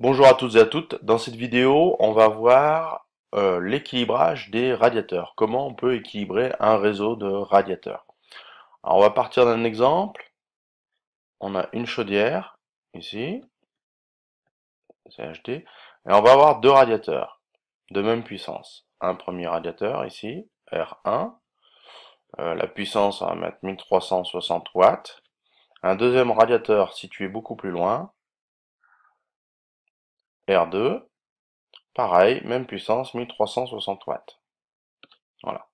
Bonjour à toutes et à toutes, dans cette vidéo on va voir euh, l'équilibrage des radiateurs, comment on peut équilibrer un réseau de radiateurs. Alors on va partir d'un exemple, on a une chaudière, ici, CHD, et on va avoir deux radiateurs de même puissance. Un premier radiateur ici, R1, euh, la puissance on va mettre 1360 watts, un deuxième radiateur situé beaucoup plus loin, R2, pareil, même puissance, 1360 watts. Voilà.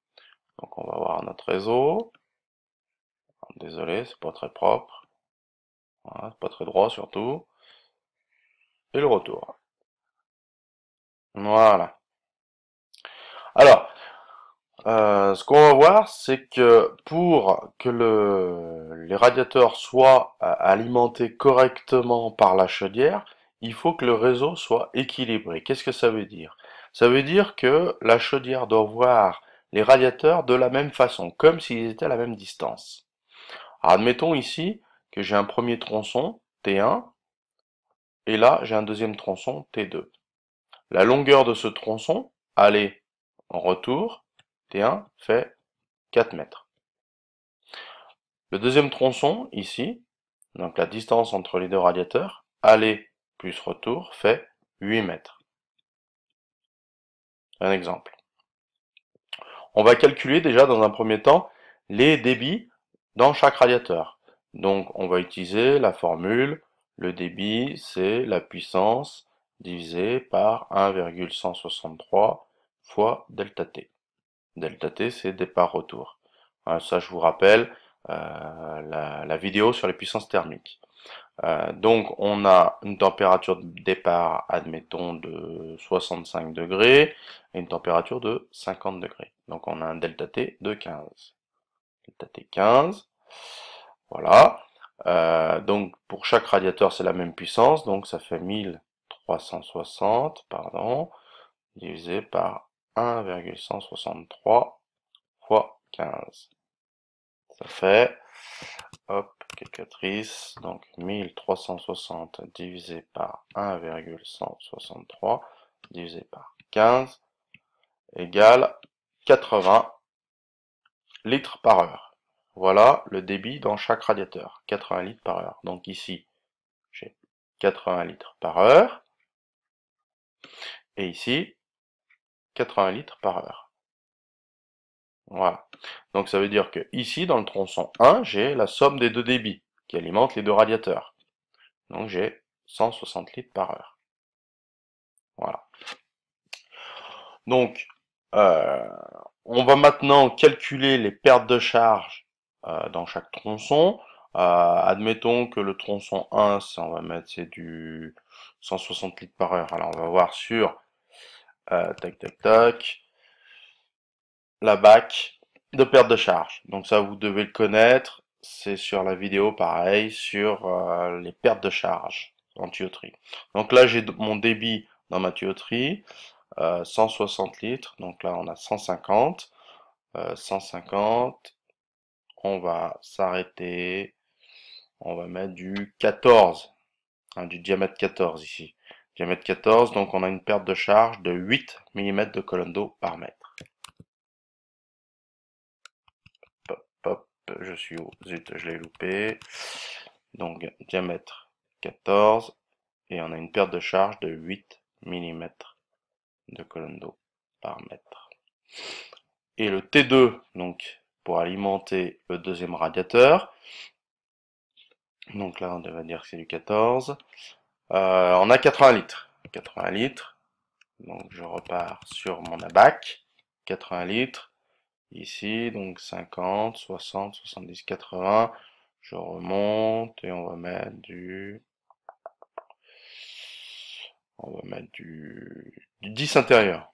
Donc on va voir notre réseau. Ah, désolé, c'est pas très propre. c'est pas très droit surtout. Et le retour. Voilà. Alors, euh, ce qu'on va voir, c'est que pour que le, les radiateurs soient euh, alimentés correctement par la chaudière, il faut que le réseau soit équilibré. Qu'est-ce que ça veut dire Ça veut dire que la chaudière doit voir les radiateurs de la même façon, comme s'ils étaient à la même distance. Alors, admettons ici que j'ai un premier tronçon, T1, et là, j'ai un deuxième tronçon, T2. La longueur de ce tronçon, aller en retour, T1 fait 4 mètres. Le deuxième tronçon, ici, donc la distance entre les deux radiateurs, aller retour fait 8 mètres. Un exemple. On va calculer déjà dans un premier temps les débits dans chaque radiateur. Donc on va utiliser la formule, le débit c'est la puissance divisé par 1,163 fois delta T. Delta T c'est départ-retour. Hein, ça je vous rappelle, euh, la, la, vidéo sur les puissances thermiques. Euh, donc on a une température de départ, admettons, de 65 degrés et une température de 50 degrés. Donc on a un delta T de 15. Delta T 15. Voilà. Euh, donc pour chaque radiateur, c'est la même puissance, donc ça fait 1360, pardon, divisé par 1,163 fois 15. Ça fait, hop, calculatrice, donc 1360 divisé par 1,163 divisé par 15 égale 80 litres par heure. Voilà le débit dans chaque radiateur, 80 litres par heure. Donc ici, j'ai 80 litres par heure. Et ici, 80 litres par heure. Voilà. Donc ça veut dire que ici, dans le tronçon 1, j'ai la somme des deux débits qui alimentent les deux radiateurs. Donc j'ai 160 litres par heure. Voilà. Donc, euh, on va maintenant calculer les pertes de charge euh, dans chaque tronçon. Euh, admettons que le tronçon 1, on va mettre, c'est du 160 litres par heure. Alors, on va voir sur, tac, tac, tac, la BAC, de perte de charge. Donc ça, vous devez le connaître. C'est sur la vidéo, pareil, sur euh, les pertes de charge en tuyauterie. Donc là, j'ai mon débit dans ma tuyauterie, 160 euh, litres. Donc là, on a 150. 150. Euh, on va s'arrêter. On va mettre du 14. Hein, du diamètre 14 ici. Diamètre 14, donc on a une perte de charge de 8 mm de colonne d'eau par mètre. suis au... Oh, zut, je l'ai loupé. Donc, diamètre 14. Et on a une perte de charge de 8 mm de colonne d'eau par mètre. Et le T2, donc, pour alimenter le deuxième radiateur. Donc là, on devait dire que c'est du 14. Euh, on a 80 litres. 80 litres. Donc je repars sur mon abac. 80 litres ici, donc 50, 60, 70, 80. Je remonte et on va mettre du... On va mettre du, du 10 intérieur.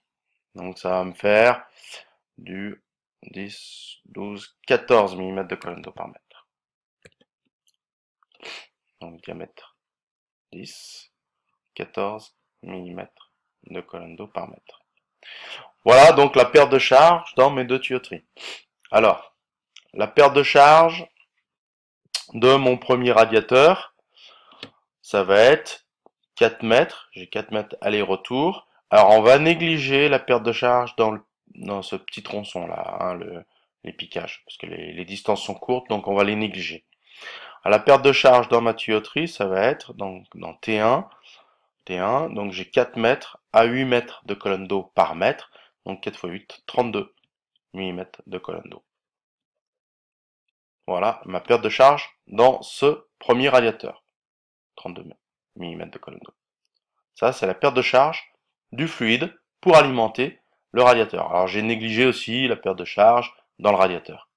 Donc ça va me faire du 10, 12, 14 mm de colonne d'eau par mètre. Donc diamètre 10, 14 mm de colonne d'eau par mètre. Voilà donc la perte de charge dans mes deux tuyauteries. Alors, la perte de charge de mon premier radiateur, ça va être 4 mètres. J'ai 4 mètres aller-retour. Alors, on va négliger la perte de charge dans, le, dans ce petit tronçon-là, hein, les piquages, parce que les, les distances sont courtes, donc on va les négliger. À la perte de charge dans ma tuyauterie, ça va être donc dans T1, T1, donc j'ai 4 mètres à 8 mètres de colonne d'eau par mètre donc 4 x 8, 32 mm de colonne d'eau. Voilà ma perte de charge dans ce premier radiateur. 32 mm de colonne d'eau. Ça, c'est la perte de charge du fluide pour alimenter le radiateur. Alors j'ai négligé aussi la perte de charge dans le radiateur.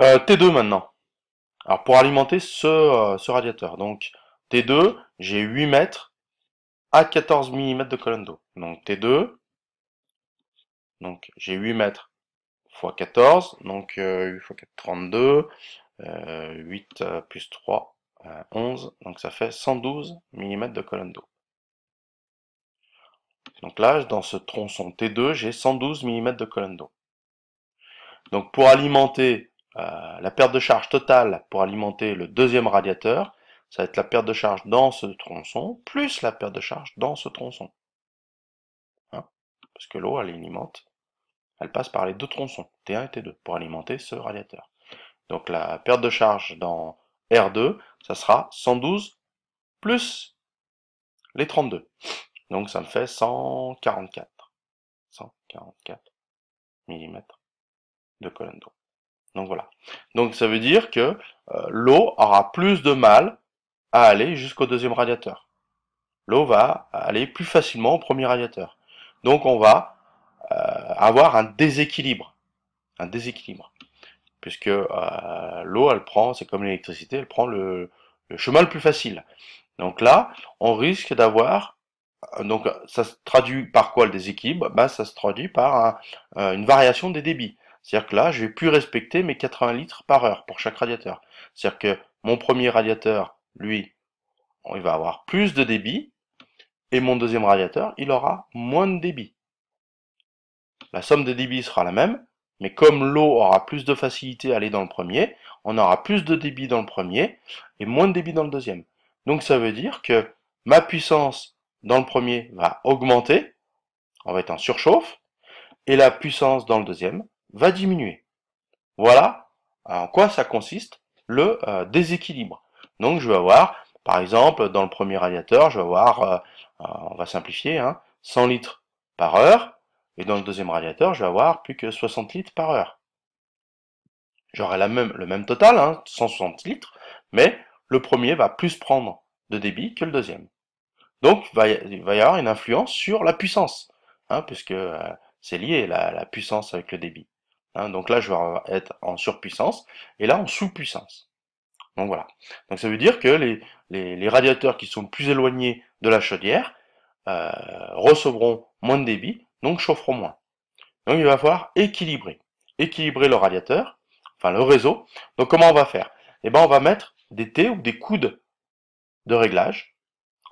Euh, T2 maintenant. Alors pour alimenter ce, euh, ce radiateur, donc T2, j'ai 8 mètres à 14 mm de colonne d'eau. Donc T2, donc j'ai 8 mètres x 14, donc 8 x 4, 32, 8 plus 3, 11, euh, donc ça fait 112 mm de colonne d'eau. Donc là, dans ce tronçon T2, j'ai 112 mm de colonne d'eau. Donc pour alimenter euh, la perte de charge totale, pour alimenter le deuxième radiateur, ça va être la perte de charge dans ce tronçon, plus la perte de charge dans ce tronçon. Hein Parce que l'eau, elle alimente, elle passe par les deux tronçons, T1 et T2, pour alimenter ce radiateur. Donc la perte de charge dans R2, ça sera 112 plus les 32. Donc ça me fait 144. 144 mm de colonne d'eau. Donc voilà. Donc ça veut dire que euh, l'eau aura plus de mal aller jusqu'au deuxième radiateur. L'eau va aller plus facilement au premier radiateur. Donc on va euh, avoir un déséquilibre. Un déséquilibre. Puisque euh, l'eau, elle prend, c'est comme l'électricité, elle prend le, chemin le plus facile. Donc là, on risque d'avoir, euh, donc ça se traduit par quoi le déséquilibre ben, Ça se traduit par une variation des débits. C'est-à-dire que là, je vais plus respecter mes 80 litres par heure pour chaque radiateur. C'est-à-dire que mon premier radiateur lui, il va avoir plus de débit, et mon deuxième radiateur, il aura moins de débit. La somme des débits sera la même, mais comme l'eau aura plus de facilité à aller dans le premier, on aura plus de débit dans le premier et moins de débit dans le deuxième. Donc ça veut dire que ma puissance dans le premier va augmenter, on va être en surchauffe, et la puissance dans le deuxième va diminuer. Voilà en quoi ça consiste le euh, déséquilibre. Donc je vais avoir, par exemple, dans le premier radiateur, je vais avoir, euh, euh, on va simplifier, 100 hein, litres par heure, et dans le deuxième radiateur, je vais avoir plus que 60 litres par heure. J'aurai le même total, 160 hein, litres, mais le premier va plus prendre de débit que le deuxième. Donc il va y avoir une influence sur la puissance, hein, puisque euh, c'est lié la, la, puissance avec le débit. donc là, je vais être en surpuissance, et là en sous-puissance. Donc voilà. Donc ça veut dire que les, les, radiateurs qui sont plus éloignés de la chaudière euh, recevront moins de débit, donc chaufferont moins. Donc il va falloir équilibrer. Équilibrer le radiateur, enfin le réseau. Donc comment on va faire Eh bien on va mettre des T ou des coudes de réglage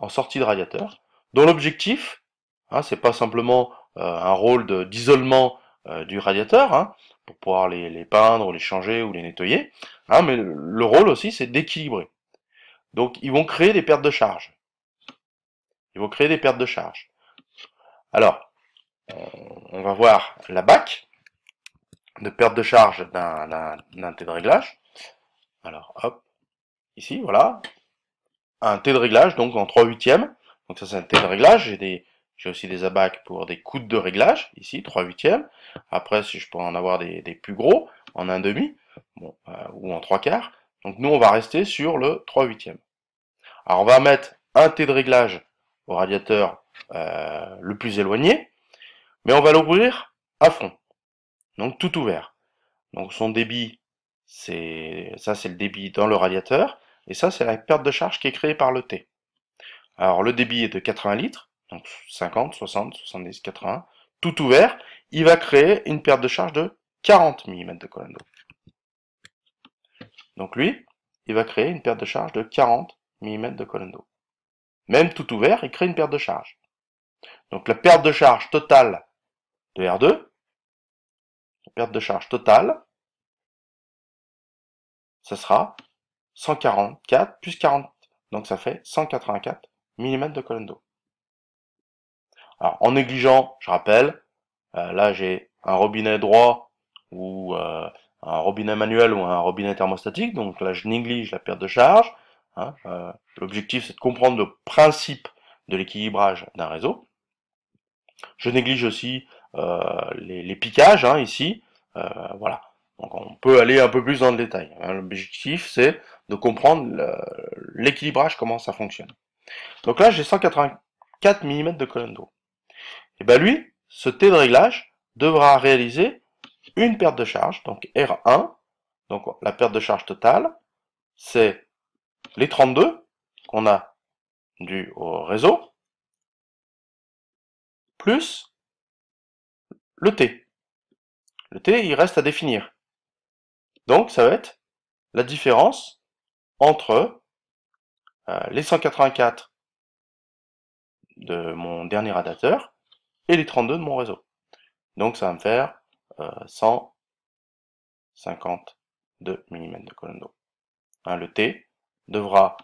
en sortie de radiateur, dont l'objectif, ce hein, c'est pas simplement euh, un rôle d'isolement euh, du radiateur, hein, pour pouvoir les, les peindre, les changer ou les nettoyer, ah, mais le rôle aussi, c'est d'équilibrer. Donc, ils vont créer des pertes de charge. Ils vont créer des pertes de charge. Alors, on va voir la BAC de perte de charge d'un T de réglage. Alors, hop, ici, voilà, un T de réglage, donc en 3 huitièmes. Donc ça, c'est un T de réglage. J'ai aussi des abacs pour des coudes de réglage, ici, 3 huitièmes. Après, si je peux en avoir des, plus gros, en 1 demi bon, euh, ou en trois quarts. Donc nous, on va rester sur le 3 huitièmes. Alors on va mettre un T de réglage au radiateur euh, le plus éloigné, mais on va l'ouvrir à fond. Donc tout ouvert. Donc son débit, c'est ça c'est le débit dans le radiateur, et ça c'est la perte de charge qui est créée par le T. Alors le débit est de 80 litres, donc 50, 60, 70, 80, tout ouvert, il va créer une perte de charge de 40 mm de colonne d'eau. Donc lui, il va créer une perte de charge de 40 mm de colonne d'eau. Même tout ouvert, il crée une perte de charge. Donc la perte de charge totale de R2, la perte de charge totale, ça sera 144 plus 40, donc ça fait 184 mm de colonne d'eau. Alors en négligeant, je rappelle, euh, là j'ai un robinet droit où euh, un robinet manuel ou un robinet thermostatique. Donc là, je néglige la perte de charge. Hein, euh, l'objectif, c'est de comprendre le principe de l'équilibrage d'un réseau. Je néglige aussi euh, les, piquages, hein, ici. Euh, voilà. Donc on peut aller un peu plus dans le détail. Hein. L'objectif, c'est de comprendre l'équilibrage, comment ça fonctionne. Donc là, j'ai 184 mm de colonne d'eau. Et bien lui, ce T de réglage devra réaliser une perte de charge, donc R1, donc la perte de charge totale, c'est les 32 qu'on a du au réseau, plus le T. Le T, il reste à définir. Donc ça va être la différence entre euh, les 184 de mon dernier radiateur et les 32 de mon réseau. Donc ça va me faire 152 euh, mm de colonne d'eau. Hein, le T devra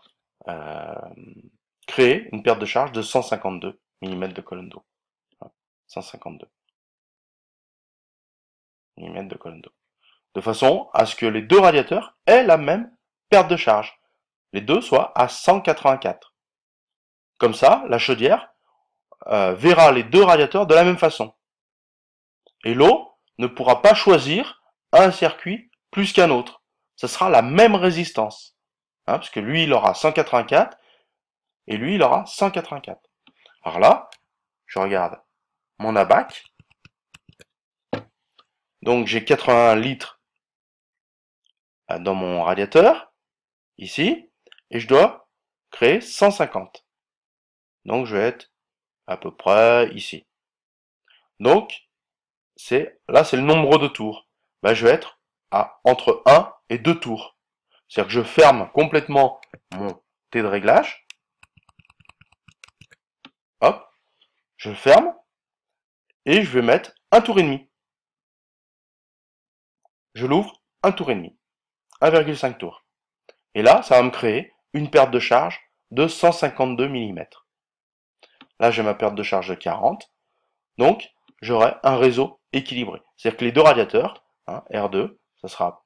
euh, créer une perte de charge de 152 mm de colonne d'eau. 152 mm de colonne d'eau. De façon à ce que les deux radiateurs aient la même perte de charge. Les deux soient à 184. Comme ça, la chaudière euh, verra les deux radiateurs de la même façon. Et l'eau ne pourra pas choisir un circuit plus qu'un autre. Ce sera la même résistance. Hein, parce que lui, il aura 184 et lui, il aura 184. Alors là, je regarde mon abac. Donc j'ai 80 litres euh, dans mon radiateur, ici, et je dois créer 150. Donc je vais être à peu près ici. Donc c'est là c'est le nombre de tours. Ben, je vais être à entre 1 et 2 tours. C'est-à-dire que je ferme complètement mon T de réglage. Hop, je ferme et je vais mettre un tour et demi. Je l'ouvre un tour et demi, 1,5 tours. Et là, ça va me créer une perte de charge de 152 mm. Là, j'ai ma perte de charge de 40. Donc, j'aurai un réseau équilibré. C'est-à-dire que les deux radiateurs, hein, R2, ça sera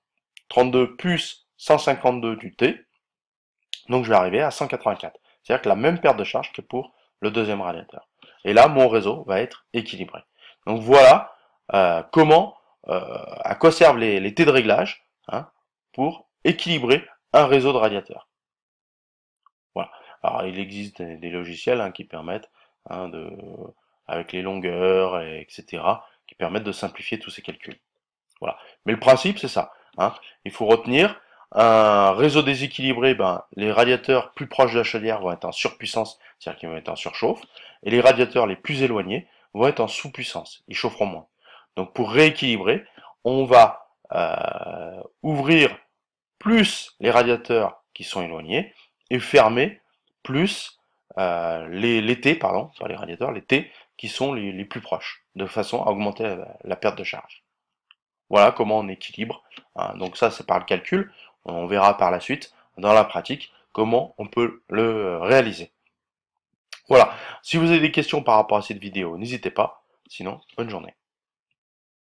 32 plus 152 du T, donc je vais arriver à 184. C'est-à-dire que la même perte de charge que pour le deuxième radiateur. Et là, mon réseau va être équilibré. Donc voilà euh, comment, euh, à quoi servent les, T de réglage hein, pour équilibrer un réseau de radiateurs. Voilà. Alors il existe des, logiciels hein, qui permettent de, avec les longueurs, etc., qui permettent de simplifier tous ces calculs. Voilà. Mais le principe, c'est ça. Hein. Il faut retenir un réseau déséquilibré, ben, les radiateurs plus proches de la chaudière vont être en surpuissance, c'est-à-dire qu'ils vont être en surchauffe, et les radiateurs les plus éloignés vont être en sous-puissance, ils chaufferont moins. Donc pour rééquilibrer, on va euh, ouvrir plus les radiateurs qui sont éloignés et fermer plus euh, les, les T, pardon, pas les radiateurs, les T qui sont les, plus proches, de façon à augmenter la, perte de charge. Voilà comment on équilibre. Hein. Donc ça, c'est par le calcul. On verra par la suite, dans la pratique, comment on peut le réaliser. Voilà. Si vous avez des questions par rapport à cette vidéo, n'hésitez pas. Sinon, bonne journée.